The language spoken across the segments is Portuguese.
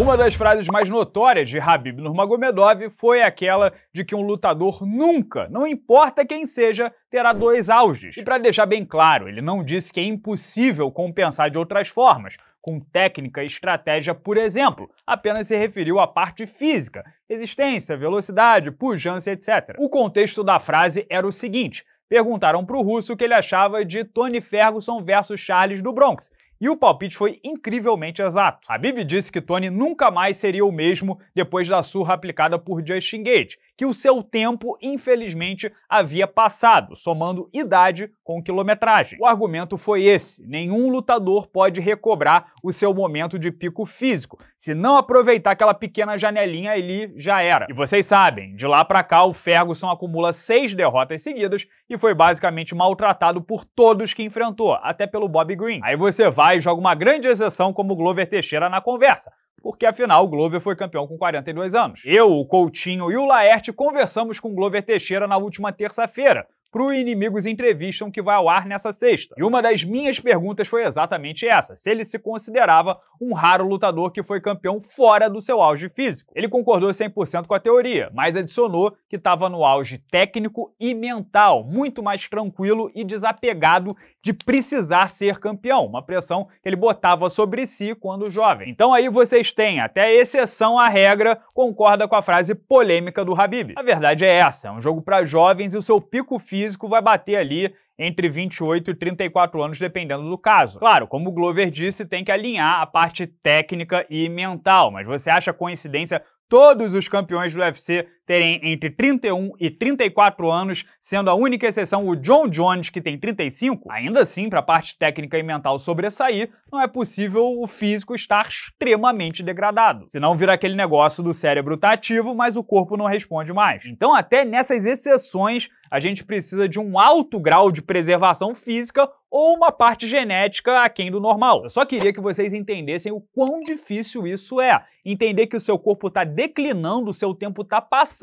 Uma das frases mais notórias de Habib Nurmagomedov foi aquela de que um lutador nunca, não importa quem seja, terá dois auges. E para deixar bem claro, ele não disse que é impossível compensar de outras formas, com técnica e estratégia, por exemplo, apenas se referiu à parte física, resistência, velocidade, pujança, etc. O contexto da frase era o seguinte: perguntaram para o russo o que ele achava de Tony Ferguson versus Charles do Bronx. E o palpite foi incrivelmente exato. A Bibi disse que Tony nunca mais seria o mesmo depois da surra aplicada por Justin Gage que o seu tempo, infelizmente, havia passado, somando idade com quilometragem. O argumento foi esse: nenhum lutador pode recobrar o seu momento de pico físico. Se não aproveitar aquela pequena janelinha, ele já era. E vocês sabem, de lá para cá o Ferguson acumula seis derrotas seguidas e foi basicamente maltratado por todos que enfrentou, até pelo Bob Green. Aí você vai e joga uma grande exceção como Glover Teixeira na conversa porque afinal o Glover foi campeão com 42 anos. Eu, o Coutinho e o Laerte conversamos com o Glover Teixeira na última terça-feira pro Inimigos Entrevistam, que vai ao ar nessa sexta. E uma das minhas perguntas foi exatamente essa: se ele se considerava um raro lutador que foi campeão fora do seu auge físico. Ele concordou 100% com a teoria, mas adicionou que estava no auge técnico e mental, muito mais tranquilo e desapegado de precisar ser campeão, uma pressão que ele botava sobre si quando jovem. Então aí vocês têm, até exceção à regra, concorda com a frase polêmica do Habib. A verdade é essa, é um jogo para jovens e o seu pico físico físico vai bater ali entre 28 e 34 anos, dependendo do caso. Claro, como o Glover disse, tem que alinhar a parte técnica e mental, mas você acha coincidência todos os campeões do UFC terem entre 31 e 34 anos, sendo a única exceção o John Jones, que tem 35, ainda assim, para a parte técnica e mental sobressair, não é possível o físico estar extremamente degradado. Senão vira aquele negócio do cérebro tá ativo, mas o corpo não responde mais. Então, até nessas exceções, a gente precisa de um alto grau de preservação física ou uma parte genética aquém do normal. Eu só queria que vocês entendessem o quão difícil isso é. Entender que o seu corpo está declinando, o seu tempo está passando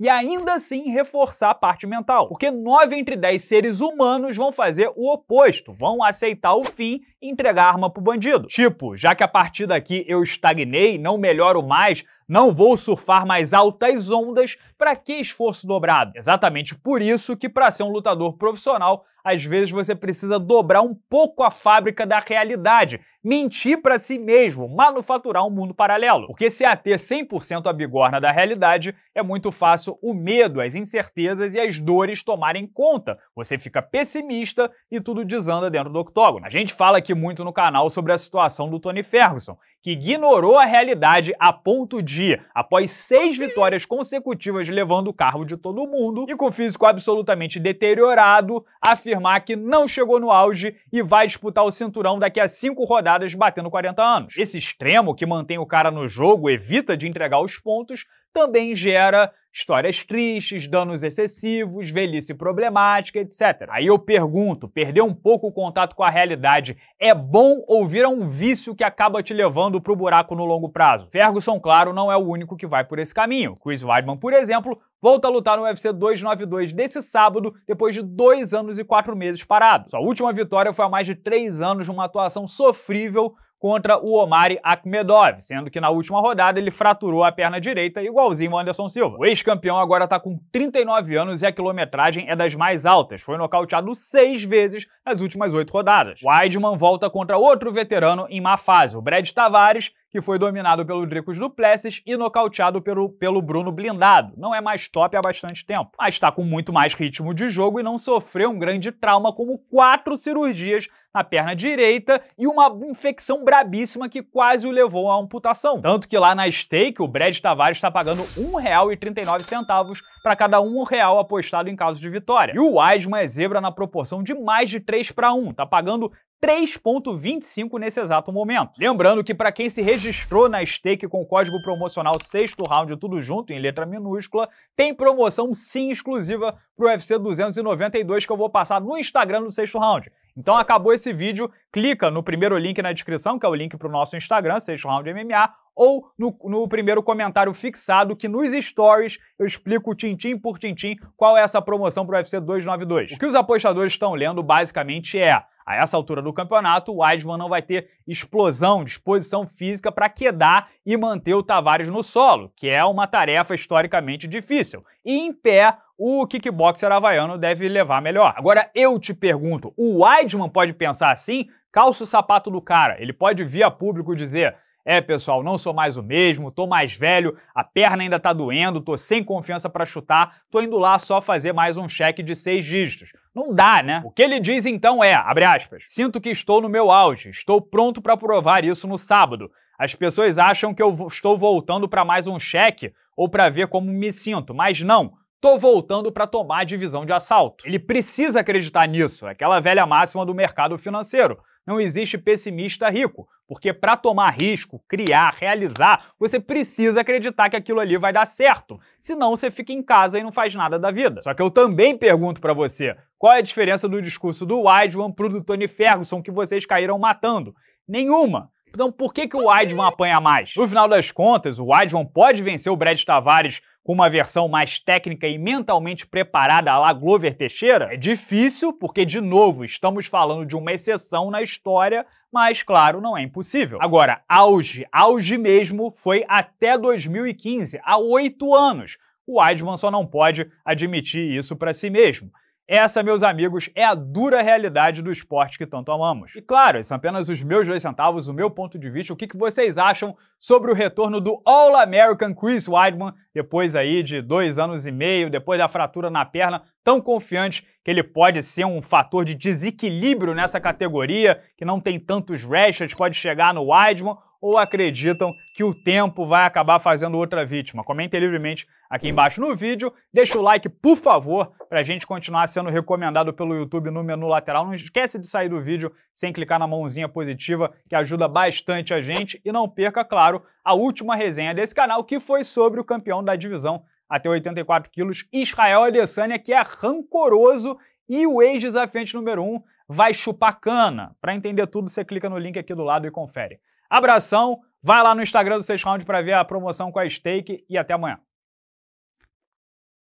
e ainda assim reforçar a parte mental. Porque 9 entre 10 seres humanos vão fazer o oposto, vão aceitar o fim e entregar a arma pro bandido. Tipo, já que a partir daqui eu estagnei, não melhoro mais, não vou surfar mais altas ondas, para que esforço dobrado? Exatamente por isso que para ser um lutador profissional, às vezes você precisa dobrar um pouco a fábrica da realidade, mentir para si mesmo, manufaturar um mundo paralelo. Porque se ater 100% a bigorna da realidade, é muito fácil o medo, as incertezas e as dores tomarem conta. Você fica pessimista e tudo desanda dentro do octógono. A gente fala aqui muito no canal sobre a situação do Tony Ferguson, que ignorou a realidade a ponto de dia, após seis vitórias consecutivas levando o carro de todo mundo e com o físico absolutamente deteriorado, afirmar que não chegou no auge e vai disputar o cinturão daqui a cinco rodadas batendo 40 anos. Esse extremo que mantém o cara no jogo evita de entregar os pontos, também gera histórias tristes, danos excessivos, velhice problemática, etc. Aí eu pergunto: perder um pouco o contato com a realidade é bom ou vira um vício que acaba te levando para o buraco no longo prazo? Ferguson, claro, não é o único que vai por esse caminho. Chris Weidman, por exemplo, volta a lutar no UFC 292 desse sábado, depois de dois anos e quatro meses parado. Sua última vitória foi há mais de três anos numa atuação sofrível contra o Omari Akmedov, sendo que na última rodada ele fraturou a perna direita igualzinho o Anderson Silva. O ex-campeão agora está com 39 anos e a quilometragem é das mais altas, foi nocauteado seis vezes nas últimas oito rodadas. Weidman volta contra outro veterano em má fase, o Brad Tavares, que foi dominado pelo Dricos Duplessis e nocauteado pelo, pelo Bruno Blindado. Não é mais top há bastante tempo, mas está com muito mais ritmo de jogo e não sofreu um grande trauma como quatro cirurgias na perna direita e uma infecção brabíssima que quase o levou à amputação. Tanto que lá na stake, o Brad Tavares está pagando R$ 1,39 para cada um real apostado em caso de vitória. E o Wiseman é zebra na proporção de mais de 3 para 1, tá pagando 3.25 nesse exato momento. Lembrando que para quem se registrou na stake com código promocional sexto round tudo junto em letra minúscula, tem promoção sim exclusiva pro UFC 292 que eu vou passar no Instagram do sexto round. Então acabou esse vídeo, clica no primeiro link na descrição, que é o link para o nosso Instagram, Sexto Round MMA, ou no, no, primeiro comentário fixado, que nos stories eu explico tintim por tintim qual é essa promoção para o UFC 292. O que os apostadores estão lendo basicamente é a essa altura do campeonato, o Weidman não vai ter explosão, disposição física para quedar e manter o Tavares no solo, que é uma tarefa historicamente difícil. E em pé, o kickboxer havaiano deve levar melhor. Agora eu te pergunto, o Weidman pode pensar assim? Calça o sapato do cara, ele pode vir a público dizer é, pessoal, não sou mais o mesmo, tô mais velho, a perna ainda tá doendo, tô sem confiança para chutar, tô indo lá só fazer mais um cheque de seis dígitos. Não dá, né? O que ele diz então é, abre aspas, sinto que estou no meu auge, estou pronto para provar isso no sábado. As pessoas acham que eu estou voltando para mais um cheque ou para ver como me sinto, mas não tô voltando para tomar a divisão de assalto. Ele precisa acreditar nisso, é aquela velha máxima do mercado financeiro. Não existe pessimista rico, porque para tomar risco, criar, realizar, você precisa acreditar que aquilo ali vai dar certo. Senão você fica em casa e não faz nada da vida. Só que eu também pergunto para você, qual é a diferença do discurso do Weidman pro do Tony Ferguson que vocês caíram matando? Nenhuma. Então por que, que o Weidman apanha mais? No final das contas, o Weidman pode vencer o Brad Tavares com uma versão mais técnica e mentalmente preparada lá Glover Teixeira? É difícil, porque, de novo, estamos falando de uma exceção na história, mas, claro, não é impossível. Agora, auge, auge mesmo, foi até 2015, há oito anos. O Weidman só não pode admitir isso para si mesmo. Essa, meus amigos, é a dura realidade do esporte que tanto amamos. E claro, esses são apenas os meus dois centavos, o meu ponto de vista, o que, vocês acham sobre o retorno do All-American Chris Weidman, depois aí de dois anos e meio, depois da fratura na perna, tão confiante que ele pode ser um fator de desequilíbrio nessa categoria, que não tem tantos restos? pode chegar no Weidman, ou acreditam que o tempo vai acabar fazendo outra vítima? Comentem livremente aqui embaixo no vídeo. Deixa o like, por favor, para a gente continuar sendo recomendado pelo YouTube no menu lateral. Não esquece de sair do vídeo sem clicar na mãozinha positiva, que ajuda bastante a gente. E não perca, claro, a última resenha desse canal, que foi sobre o campeão da divisão até 84 quilos, Israel Adesanya, que é rancoroso e o ex-desafiante número 1 um vai chupar cana. Para entender tudo, você clica no link aqui do lado e confere. Abração, vai lá no Instagram do Sexto Round para ver a promoção com a Stake e até amanhã.